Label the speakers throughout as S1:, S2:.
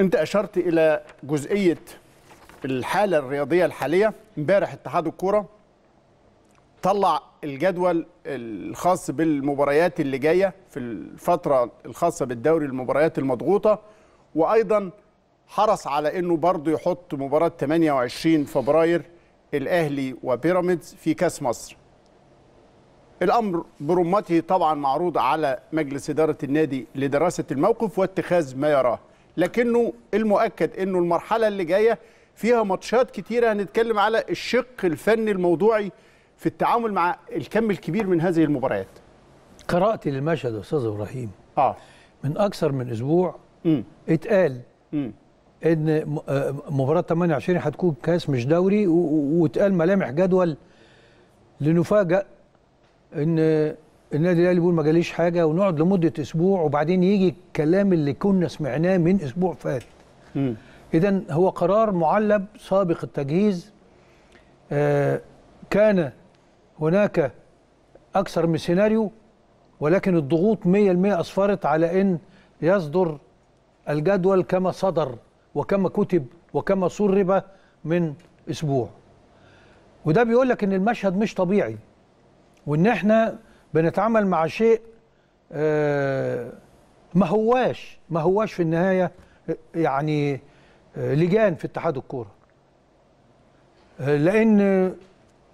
S1: انت اشرت الى جزئيه الحاله الرياضيه الحاليه امبارح اتحاد الكوره طلع الجدول الخاص بالمباريات اللي جايه في الفتره الخاصه بالدوري المباريات المضغوطه وايضا حرص على انه برضه يحط مباراه 28 فبراير الاهلي وبيراميدز في كاس مصر الامر برمته طبعا معروض على مجلس اداره النادي لدراسه الموقف واتخاذ ما يراه لكنه المؤكد انه المرحله اللي جايه فيها ماتشات كتيره هنتكلم على الشق الفني الموضوعي في التعامل مع الكم الكبير من هذه المباريات
S2: قراءتي للمشهد استاذ ابراهيم اه من اكثر من اسبوع م. اتقال آه، م. ان مباراه 28 هتكون كاس مش دوري واتقال ملامح جدول لنفاجئ ان النادي الاهلي بيقول ما جاليش حاجه ونقعد لمده اسبوع وبعدين يجي الكلام اللي كنا سمعناه من اسبوع فات اذا هو قرار معلب سابق التجهيز آه كان هناك اكثر من سيناريو ولكن الضغوط 100% اصفرت على ان يصدر الجدول كما صدر وكما كتب وكما سرب من اسبوع وده بيقول لك ان المشهد مش طبيعي وان احنا بنتعامل مع شيء آه، ما هواش ما هواش في النهايه يعني آه، لجان في اتحاد الكوره لان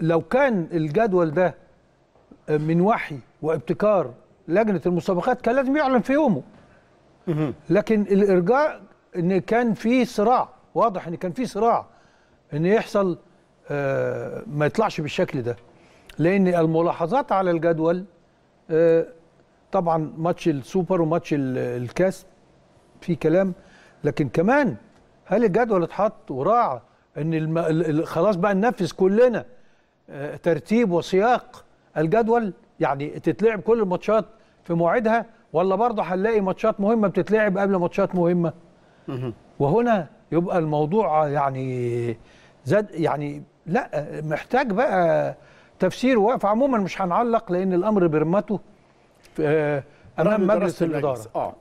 S2: لو كان الجدول ده آه، من وحي وابتكار لجنه المسابقات كان لازم يعلن في يومه لكن الارجاء ان كان في صراع واضح ان كان في صراع ان يحصل ما يطلعش بالشكل ده لان الملاحظات على الجدول آه، طبعا ماتش السوبر وماتش الكاس في كلام لكن كمان هل الجدول اتحط وراعى ان خلاص بقى ننفذ كلنا آه، ترتيب وسياق الجدول يعني تتلعب كل الماتشات في موعدها ولا برضه هنلاقي ماتشات مهمه بتتلعب قبل ماتشات مهمه وهنا يبقى الموضوع يعني زاد يعني لا محتاج بقى تفسير وقف عموما مش هنعلق لان الامر
S1: برمته آه، امام مجلس الاداره اه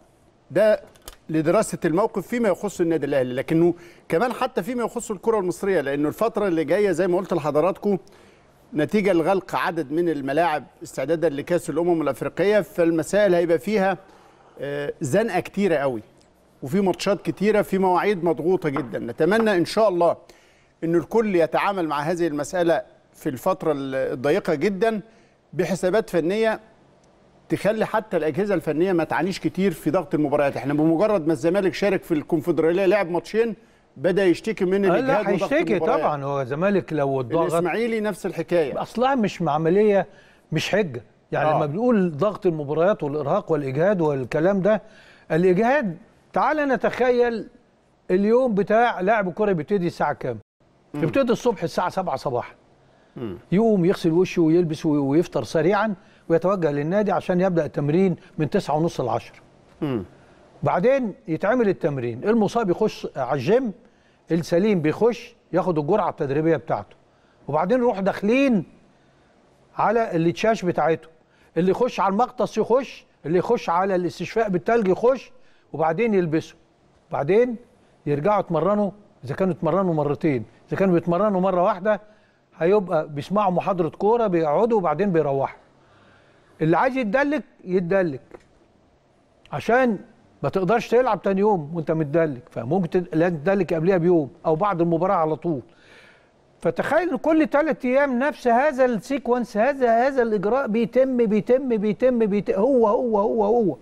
S1: ده لدراسه الموقف فيما يخص النادي الاهلي لكنه كمان حتى فيما يخص الكره المصريه لانه الفتره اللي جايه زي ما قلت لحضراتكم نتيجه لغلق عدد من الملاعب استعدادا لكاس الامم الافريقيه فالمسائل هيبقى فيها آه، زنقه كتيره قوي وفي ماتشات كتيره في مواعيد مضغوطه جدا نتمنى ان شاء الله ان الكل يتعامل مع هذه المساله في الفترة الضيقة جدا بحسابات فنية تخلي حتى الأجهزة الفنية ما تعانيش كتير في ضغط المباريات احنا بمجرد ما الزمالك شارك في الكونفدرالية لعب ماتشين بدا يشتكي من الاجهاد لا هيشتكي طبعا هو
S2: الزمالك لو الضغط الاسماعيلي نفس الحكايه اصلها مش عمليه مش حجه يعني آه. لما بنقول ضغط المباريات والارهاق والاجهاد والكلام ده الاجهاد تعال نتخيل اليوم بتاع لاعب الكره بيبتدي الساعه كام؟ بيبتدي الصبح الساعه 7 صباحا يقوم يغسل وشه ويلبس ويفطر سريعا ويتوجه للنادي عشان يبدا التمرين من 9 ونص ل 10 بعدين يتعمل التمرين المصاب يخش على الجيم السليم بيخش ياخد الجرعه التدريبيه بتاعته وبعدين يروح داخلين على التشاش بتاعته اللي يخش على المقطص يخش اللي يخش على الاستشفاء بالتلج يخش وبعدين يلبسه بعدين يرجعوا يتمرنوا اذا كانوا يتمرنوا مرتين اذا كانوا بيتمرنوا مره واحده هيبقى بيسمعوا محاضره كوره بيقعدوا وبعدين بيروحوا اللي عايز يتدلك يتدلك عشان ما تقدرش تلعب تاني يوم وانت متدلك فممكن لا تدلك قبلها بيوم او بعد المباراه على طول فتخيل ان كل ثلاث ايام نفس هذا السيكونس هذا هذا الاجراء بيتم بيتم بيتم, بيتم هو هو هو هو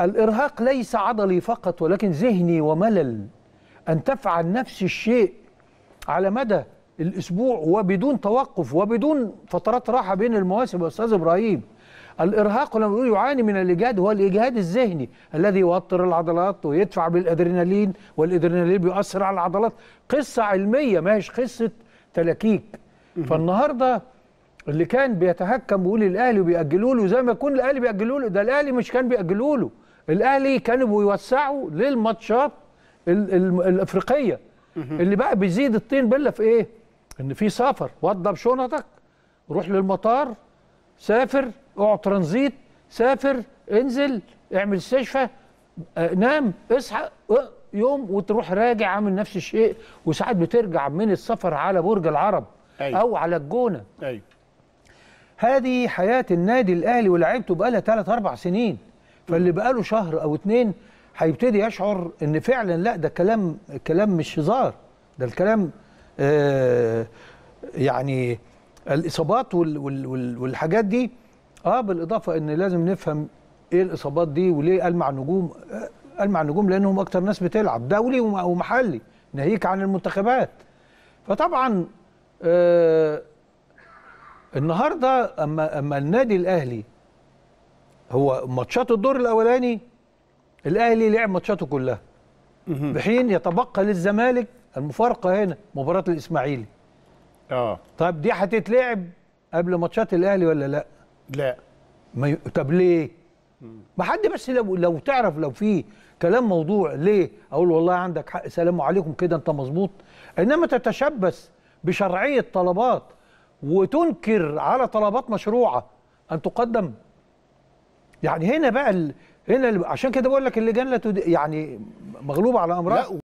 S2: الارهاق ليس عضلي فقط ولكن ذهني وملل ان تفعل نفس الشيء على مدى الاسبوع وبدون توقف وبدون فترات راحه بين المواسم يا استاذ ابراهيم الارهاق لما يعاني من الاجهاد هو الاجهاد الذهني الذي يوتر العضلات ويدفع بالادرينالين والادرينالين بيؤثر على العضلات قصه علميه ماهيش قصه تلاكيك فالنهارده اللي كان بيتهكم بيقول الاهلي وبيأجلوا له زي ما يكون الاهلي بيأجلوا له ده الاهلي مش كان بيأجلوا له الاهلي كانوا بيوسعوا للماتشات الافريقيه اللي بقى بيزيد الطين بله في ايه؟ ان في سفر وضب شنطك روح للمطار سافر اقعد ترانزيت سافر انزل اعمل استشفى نام اصحى اه، يوم وتروح راجع عامل نفس الشيء وساعات بترجع من السفر على برج العرب أيوة. او على الجونه ايوه هذه حياه النادي الاهلي ولعيبته بقى لها 3 4 سنين فاللي بقى له شهر او اتنين هيبتدي يشعر ان فعلا لا ده كلام كلام مش هزار ده الكلام آه، يعني الاصابات والحاجات دي اه بالاضافه ان لازم نفهم ايه الاصابات دي وليه المع نجوم المع آه، نجوم لانهم اكتر ناس بتلعب دولي ومحلي ناهيك عن المنتخبات فطبعا آه النهارده اما اما النادي الاهلي هو ماتشات الدور الاولاني الاهلي لعب ماتشاته كلها بحين يتبقى للزمالك المفارقه هنا مباراه الاسماعيلي اه طب دي هتتلعب قبل ماتشات الاهلي ولا لا لا ما ي... طب ليه ما حد بس لو لو تعرف لو في كلام موضوع ليه اقول والله عندك حق سلام عليكم كده انت مظبوط انما تتشبث بشرعيه طلبات وتنكر على طلبات مشروعه ان تقدم يعني هنا بقى ال... هنا عشان كده بقول لك اللجان لا تد... يعني مغلوبه على امرها